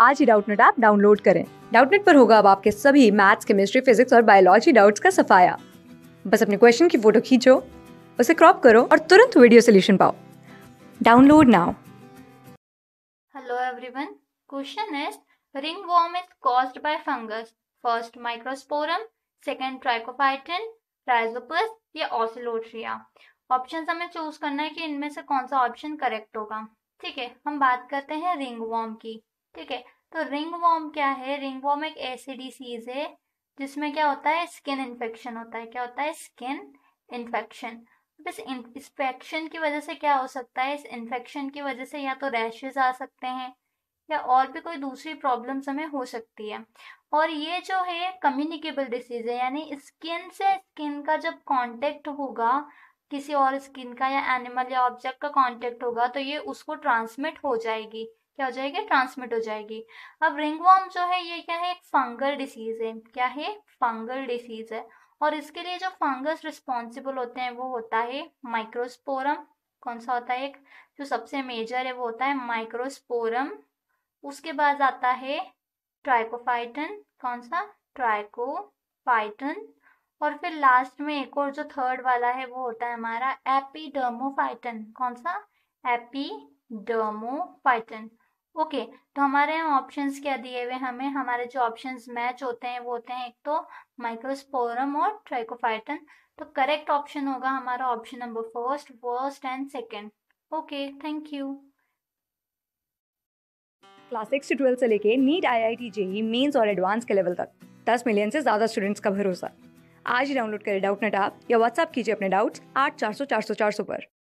आज ही Doubtnut app download करें डाउटनेट पर होगा अब आपके सभी मैथ्स केमिस्ट्री फिजिक्स और बायोलॉजी डाउट्स का सफाया बस अपने क्वेश्चन की फोटो खींचो उसे क्रॉप करो और तुरंत वीडियो सोल्यूशन पाओ download now hello everyone question is ringworm is caused by fungus first microsporum second trichophyton rhizopus या ऑसिलोट्रिया ऑप्शन हमें चूज करना है कि इनमें से कौन सा ऑप्शन करेक्ट होगा ठीक है हम बात करते हैं रिंगवॉर्म की ठीक है तो रिंग वॉर्म क्या है रिंग वॉर्म एक ऐसी डिसीज है जिसमें क्या होता है स्किन इन्फेक्शन होता है क्या होता है स्किन इन्फेक्शन इस इंस्पेक्शन की वजह से क्या हो सकता है इस इन्फेक्शन की वजह से या तो रैशेज आ सकते हैं या और भी कोई दूसरी प्रॉब्लम्स हमें हो सकती है और ये जो है कम्युनिकेबल डिसीज है यानी स्किन से स्किन का जब कांटेक्ट होगा किसी और स्किन का या एनिमल या ऑब्जेक्ट का कांटेक्ट होगा तो ये उसको ट्रांसमिट हो जाएगी क्या हो जाएगी ट्रांसमिट हो जाएगी अब रिंगवॉर्म जो है ये क्या है एक फंगल डिसीज है क्या है फंगल डिसीज है और इसके लिए जो फंगस रिस्पॉन्सिबल होते हैं वो होता है माइक्रोस्पोरम कौन सा होता है एक जो सबसे मेजर है वो होता है माइक्रोस्पोरम उसके बाद आता है ट्राइकोफाइटन कौन सा ट्राइकोफाइटन और फिर लास्ट में एक और जो थर्ड वाला है वो होता है हमारा एपीडर्मोफाइटन कौन सा एपीडर्मोफाइटन ओके okay, तो हमारे यहाँ ऑप्शन क्या दिए हुए हमें हमारे जो ऑप्शन मैच होते हैं वो होते हैं एक तो माइक्रोस्पोरम और ट्राइकोफाइटन तो करेक्ट ऑप्शन होगा हमारा option number first worst and second okay thank you class six से ट्वेल्थ से लेके NEET I I T JEE mains और एडवांस के लेवल तक दस मिलियन से ज़्यादा स्टूडेंट्स का भरोसा आज ही डाउनलोड करें डाउट नेट आप या व्हाट्सअप कीजिए अपने डाउट्स आठ चार सौ चार सौ चार सौ पर